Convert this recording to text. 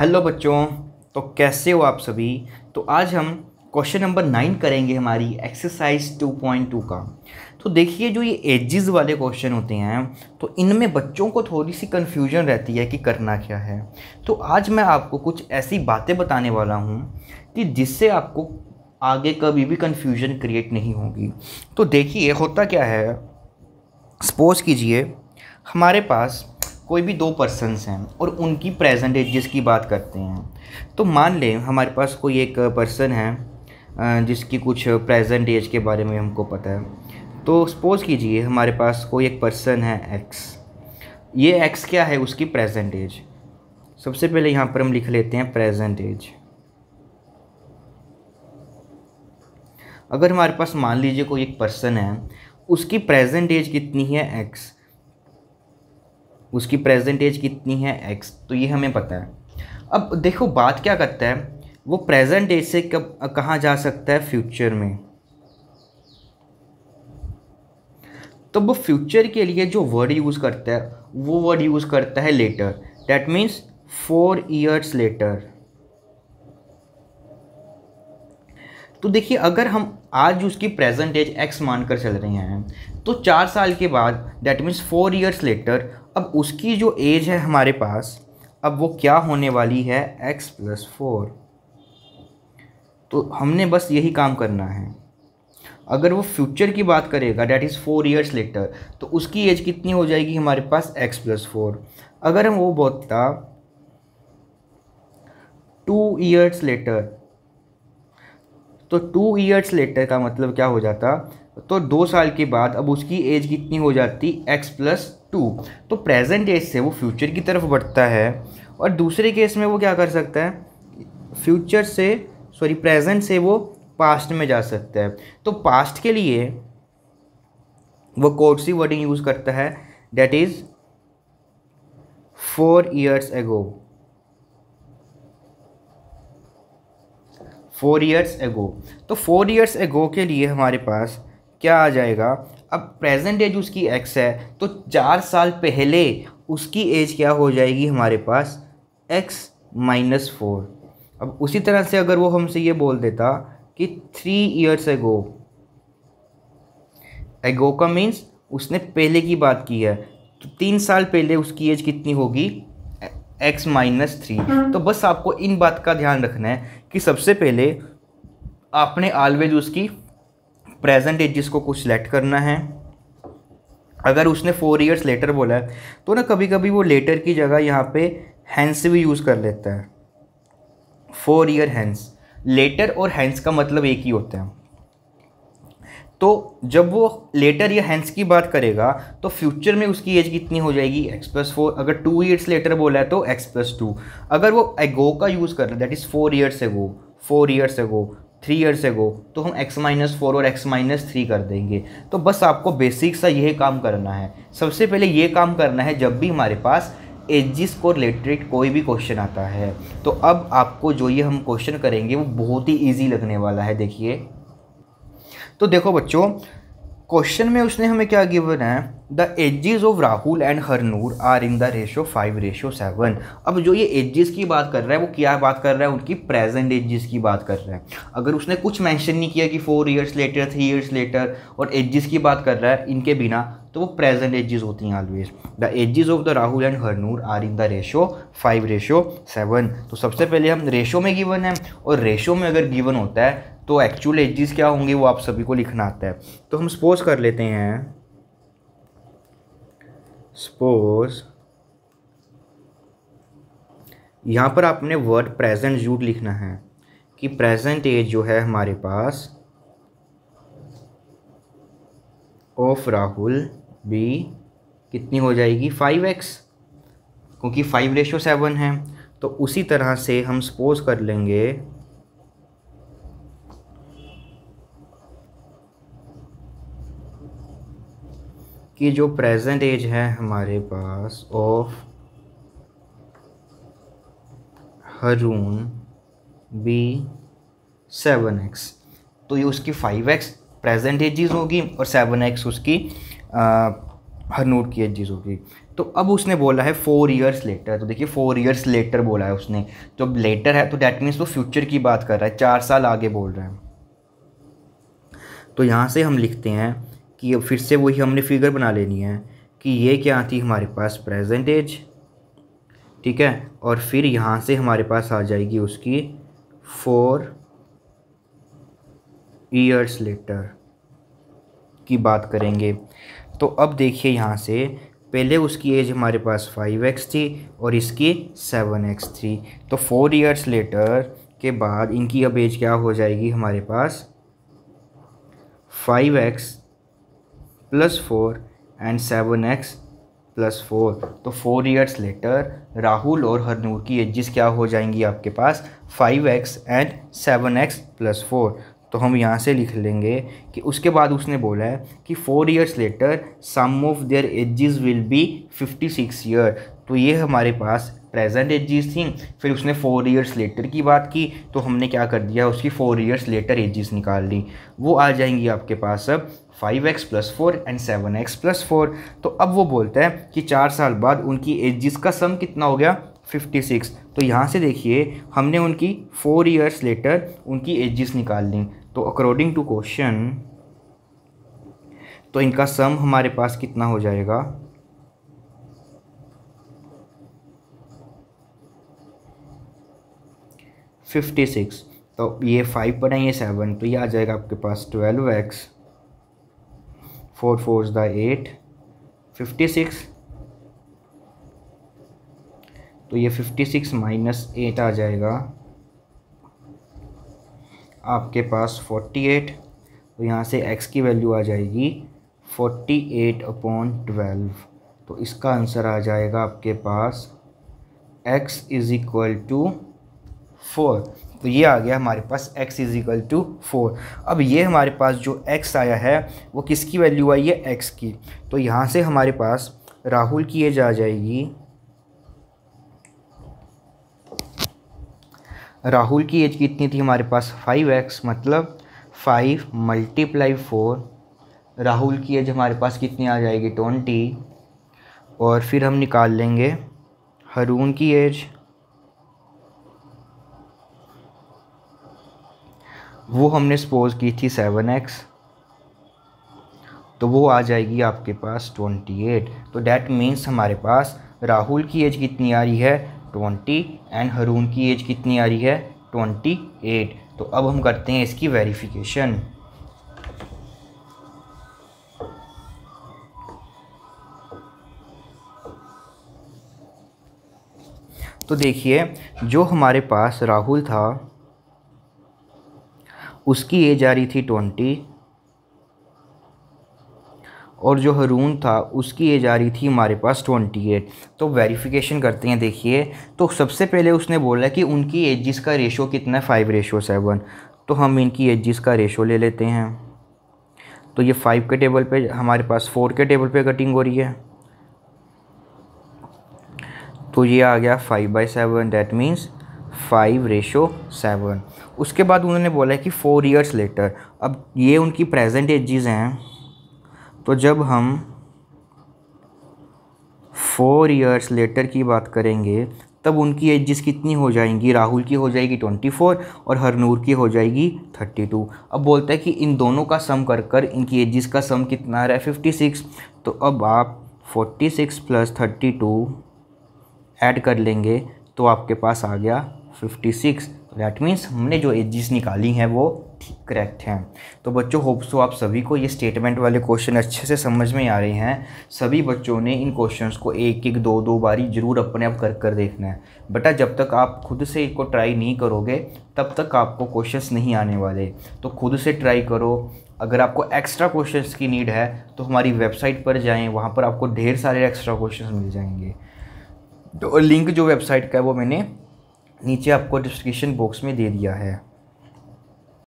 hello बच्चों तो कैसे हो आप सभी तो आज हम क्वेश्चन नंबर नाइन करेंगे हमारी एक्सरसाइज टू पॉइंट टू का तो देखिए जो ये एजिज़ वाले क्वेश्चन होते हैं तो इनमें बच्चों को थोड़ी सी कन्फ्यूजन रहती है कि करना क्या है तो आज मैं आपको कुछ ऐसी बातें बताने वाला हूँ कि जिससे आपको आगे कभी भी कन्फ्यूजन क्रिएट नहीं होगी तो देखिए होता क्या है सपोज़ कीजिए हमारे पास कोई भी दो पर्सनस हैं और उनकी प्रेजेंट एजेस की बात करते हैं तो मान लें हमारे पास कोई एक पर्सन है जिसकी कुछ प्रेजेंट एज के बारे में हमको पता है तो सपोज़ कीजिए हमारे पास कोई एक पर्सन है एक्स ये एक्स क्या है उसकी प्रेजेंट एज सबसे पहले यहाँ पर हम लिख लेते हैं प्रेजेंट एज अगर हमारे पास मान लीजिए कोई एक पर्सन है उसकी प्रेजेंट एज कितनी है एक्स उसकी प्रेजेंटेज कितनी है एक्स तो ये हमें पता है अब देखो बात क्या करता है वो प्रेजेंट एज से कब कहाँ जा सकता है फ्यूचर में तो वो फ्यूचर के लिए जो वर्ड यूज़ करता है वो वर्ड यूज़ करता है later that means four years later तो देखिए अगर हम आज उसकी प्रेजेंट एज एक्स मानकर चल रहे हैं तो चार साल के बाद that means four years later अब उसकी जो एज है हमारे पास अब वो क्या होने वाली है x प्लस फोर तो हमने बस यही काम करना है अगर वो फ्यूचर की बात करेगा that is four years later तो उसकी एज कितनी हो जाएगी हमारे पास x प्लस फोर अगर हम वो बोलता टू ईयर्स लेटर तो टू ईयर्स लेटर का मतलब क्या हो जाता तो दो साल के बाद अब उसकी एज कितनी हो जाती x प्लस टू तो प्रेजेंट एज से वो फ्यूचर की तरफ बढ़ता है और दूसरे केस में वो क्या कर सकता है फ्यूचर से सॉरी प्रेजेंट से वो पास्ट में जा सकता है तो पास्ट के लिए वो सी वर्डिंग यूज़ करता है that is four years ago four years ago तो फोर ईयर्स एगो के लिए हमारे पास क्या आ जाएगा अब प्रेजेंट एज उसकी एक्स है तो चार साल पहले उसकी एज क्या हो जाएगी हमारे पास एक्स माइनस फोर अब उसी तरह से अगर वो हमसे ये बोल देता कि थ्री ईयर्स एगो एगो का मीन्स उसने पहले की बात की है तो तीन साल पहले उसकी एज कितनी होगी एक्स माइनस थ्री तो बस आपको इन बात का ध्यान रखना है कि सबसे पहले आपने ऑलवेज उसकी प्रेजेंट एजिस को कुछ सेलेक्ट करना है अगर उसने फोर ईयर्स लेटर बोला है तो ना कभी कभी वो लेटर की जगह यहाँ पे हैंस भी यूज़ कर लेता है फोर ईयर हैंस लेटर और हैंस का मतलब एक ही होता है तो जब वो लेटर या हैंस की बात करेगा तो फ्यूचर में उसकी एज कितनी हो जाएगी एक्स प्लस फोर अगर टू ईयर्स लेटर बोला है तो एक्स प्लस टू अगर वो एगो का यूज़ कर रहा है that is four years ago four years ago three years ago तो हम x माइनस फोर और x माइनस थ्री कर देंगे तो बस आपको बेसिक सा यह काम करना है सबसे पहले ये काम करना है जब भी हमारे पास एजिस को रिलेटेड कोई भी क्वेश्चन आता है तो अब आपको जो ये हम क्वेश्चन करेंगे वो बहुत ही ईजी लगने वाला है देखिए तो देखो बच्चों क्वेश्चन में उसने हमें क्या गिवन है the ages of Rahul and Harnoor are in the ratio five ratio seven अब जो ये एजेस की बात कर रहा है वो क्या बात कर रहा है उनकी प्रेजेंट एजेस की बात कर रहा है अगर उसने कुछ मेंशन नहीं किया कि four years later three years later और एजेस की बात कर रहा है इनके बिना तो वो प्रेजेंट एजेस होती हैं always the ages of the Rahul and Harnoor are in the ratio five ratio seven तो सबसे पहले हम रेशो में गिवन है और रेशो में अगर गिवन होता है तो एक्चुअल एजेस क्या होंगे वो आप सभी को लिखना आता है तो हम सपोज कर लेते हैं सपोज यहाँ पर आपने वर्ड प्रेजेंट जूट लिखना है कि प्रेजेंट एज जो है हमारे पास ऑफ राहुल बी कितनी हो जाएगी फाइव एक्स क्योंकि फाइव रेशो सेवन है तो उसी तरह से हम सपोज कर लेंगे कि जो प्रेजेंट एज है हमारे पास of Harnoor be seven x तो ये उसकी फाइव एक्स प्रेजेंट एजिज होगी और सेवन एक्स उसकी हर नोट की चीजों होगी तो अब उसने बोला है फोर ईयर्स लेटर तो देखिए फोर ईयर्स लेटर बोला है उसने जब तो लेटर है तो डैट मीन्स वो फ्यूचर की बात कर रहा है चार साल आगे बोल रहा है तो यहाँ से हम लिखते हैं कि फिर से वही हमने फिगर बना लेनी है कि ये क्या आती हमारे पास प्रेजेंट एज ठीक है और फिर यहाँ से हमारे पास आ जाएगी उसकी फोर ईयर्स लेटर की बात करेंगे तो अब देखिए यहाँ से पहले उसकी एज हमारे पास फाइव एक्स थी और इसकी सेवन एक्स थी तो फोर इयर्स लेटर के बाद इनकी अब एज क्या हो जाएगी हमारे पास five x plus four and seven x plus four तो फोर ईयर्स लेटर राहुल और हरनूर की एजिस क्या हो जाएंगी आपके पास five x and seven x plus four तो हम यहाँ से लिख लेंगे कि उसके बाद उसने बोला है कि four years later sum of their ages will be fifty six year तो ये हमारे पास प्रेजेंट एजिस थी फिर उसने फ़ोर ईयर्स लेटर की बात की तो हमने क्या कर दिया उसकी फ़ोर ईयर्स लेटर एजिज़ निकाल ली वो आ जाएंगी आपके पास अब five x plus four and seven x plus four तो अब वो बोलता है कि चार साल बाद उनकी एजिस का सम कितना हो गया फिफ्टी सिक्स तो यहाँ से देखिए हमने उनकी फ़ोर ईयर्स लेटर उनकी एजिस निकाल ली तो अकॉर्डिंग टू क्वेश्चन तो इनका सम हमारे पास कितना हो जाएगा फिफ्टी सिक्स तो ये फाइव बनाइए सेवन तो ये आ जाएगा आपके पास twelve x four four the eight fifty six तो ये फिफ्टी सिक्स माइनस एट आ जाएगा आपके पास फोर्टी एट तो यहाँ से एक्स की वैल्यू आ जाएगी फोर्टी एट अपॉन ट्वेल्व तो इसका आंसर आ जाएगा आपके पास x is equal to four तो ये आ गया हमारे पास x is equal to four अब ये हमारे पास जो x आया है वो किसकी वैल्यू आई है x की तो यहाँ से हमारे पास राहुल की एज आ जाएगी राहुल की एज कितनी थी हमारे पास फाइव एक्स मतलब फाइव मल्टीप्लाई फोर राहुल की एज हमारे पास कितनी आ जाएगी ट्वेंटी और फिर हम निकाल लेंगे हरून की एज वो हमने सपोज की थी सेवन एक्स तो वो आ जाएगी आपके पास ट्वेंटी एट तो डैट मीन्स हमारे पास राहुल की एज कितनी आ रही है ट्वेंटी एंड हरून की एज कितनी आ रही है ट्वेंटी एट तो अब हम करते हैं इसकी वेरिफिकेशन तो देखिए जो हमारे पास राहुल था उसकी एज आ रही थी ट्वेंटी और जो हरून था उसकी एज आ रही थी हमारे पास ट्वेंटी एट तो वेरिफिकेशन करते हैं देखिए तो सबसे पहले उसने बोला कि उनकी एजिस का रेशो कितना है फाइव रेशो सेवन तो हम इनकी एजिस का रेशो ले लेते हैं तो ये फाइव के टेबल पे हमारे पास फोर के टेबल पे कटिंग हो रही है तो ये आ गया five by seven that means five ratio seven उसके बाद उन्होंने बोला कि फ़ोर ईयर्स लेटर अब ये उनकी प्रेजेंट एजिज हैं तो जब हम फोर इयर्स लेटर की बात करेंगे तब उनकी एजिस कितनी हो जाएंगी राहुल की हो जाएगी ट्वेंटी फोर और हरनूर की हो जाएगी थर्टी टू अब बोलता है कि इन दोनों का सम कर कर इनकी एजिस का सम कितना आ रहा है फिफ्टी सिक्स तो अब आप forty six plus thirty two add कर लेंगे तो आपके पास आ गया फिफ्टी सिक्स दैट मीन्स हमने जो एजिस निकाली हैं वो करेक्ट हैं तो बच्चों होप्स सो तो आप सभी को ये स्टेटमेंट वाले क्वेश्चन अच्छे से समझ में आ रहे हैं सभी बच्चों ने इन क्वेश्चंस को एक एक दो दो बारी ज़रूर अपने आप कर कर देखना है बेटा जब तक आप खुद से इनको ट्राई नहीं करोगे तब तक आपको क्वेश्चंस नहीं आने वाले तो खुद से ट्राई करो अगर आपको एक्स्ट्रा क्वेश्चंस की नीड है तो हमारी वेबसाइट पर जाएँ वहाँ पर आपको ढेर सारे एक्स्ट्रा क्वेश्चन मिल जाएंगे तो लिंक जो वेबसाइट का है वो मैंने नीचे आपको डिस्क्रिप्शन बॉक्स में दे दिया है